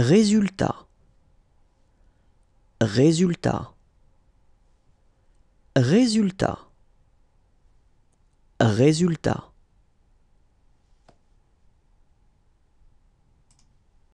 Résultat. Résultat. Résultat. Résultat.